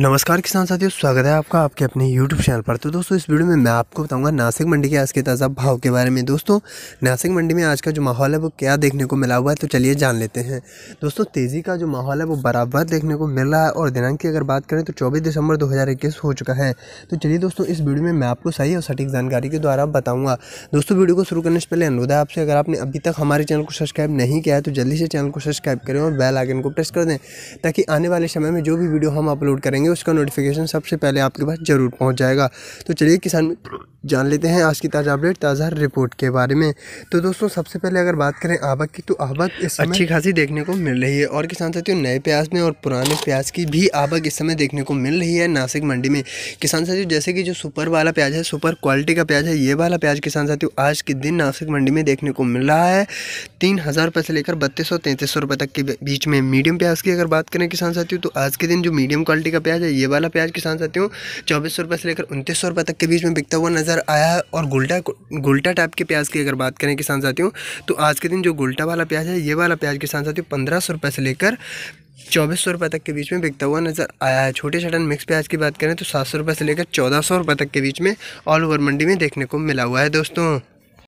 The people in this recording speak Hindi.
नमस्कार किसान साथियों स्वागत है आपका आपके अपने YouTube चैनल पर तो दोस्तों इस वीडियो में मैं आपको बताऊंगा नासिक मंडी के आज के ताज़ा भाव के बारे में दोस्तों नासिक मंडी में आज का जो माहौल है वो क्या देखने को मिला हुआ है तो चलिए जान लेते हैं दोस्तों तेज़ी का जो माहौल है वो बराबर देखने को मिल रहा है और दिनांक की अगर बात करें तो चौबीस दिसंबर दो हो चुका है तो चलिए दोस्तों इस वीडियो में मैं आपको सही और सटीक जानकारी के द्वारा बताऊँगा दोस्तों वीडियो को शुरू करने से पहले अनुरोध है आपसे अगर आपने अभी तक हमारे चैनल को सब्सक्राइब नहीं किया है तो जल्दी से चैनल को सब्सक्राइब करें और बेल आइकन को प्रेस कर दें ताकि आने वाले समय में जो भी वीडियो हम अपलोड करेंगे करेंगे उसका नोटिफिकेशन सबसे पहले आपके पास ज़रूर पहुंच जाएगा तो चलिए किसान जान लेते हैं आज की ताज़ा अपडेट ताज़ा रिपोर्ट के बारे में तो दोस्तों सबसे पहले अगर बात करें आवक की तो आवक इस समय अच्छी खासी देखने को मिल रही है और किसान साथियों नए प्याज में और पुराने प्याज की भी आवक इस समय देखने को मिल रही है नासिक मंडी में किसान साथियों जैसे कि जो सुपर वाला प्याज है सुपर क्वालिटी का प्याज है ये वाला प्याज किसान साथियों आज के दिन नासिक मंडी में देखने को मिल रहा है तीन हज़ार से लेकर बत्तीस सौ तक के बीच में मीडियम प्याज की अगर बात करें किसान साथियों तो आज के दिन जो मीडियम क्वालिटी का प्याज प्याज है ये वाला प्याज किसान साथियों चौबीस सौ रुपये से लेकर उनतीस सौ रुपये तक के बीच में बिकता हुआ नज़र आया है और गुल्टा गुल्टा टाइप के प्याज की अगर बात करें किसान साथियों तो आज के दिन जो गुल्टा वाला प्याज है ये वाला प्याज किसान साथियों पंद्रह सौ रुपये से लेकर चौबीस सौ रुपये तक के बीच में बिकता हुआ नज़र आया है छोटे छटन मिक्स प्याज की बात करें तो सात सौ रुपये से लेकर चौदह सौ रुपये तक के बीच में ऑल ओवर मंडी में देखने को मिला हुआ है दोस्तों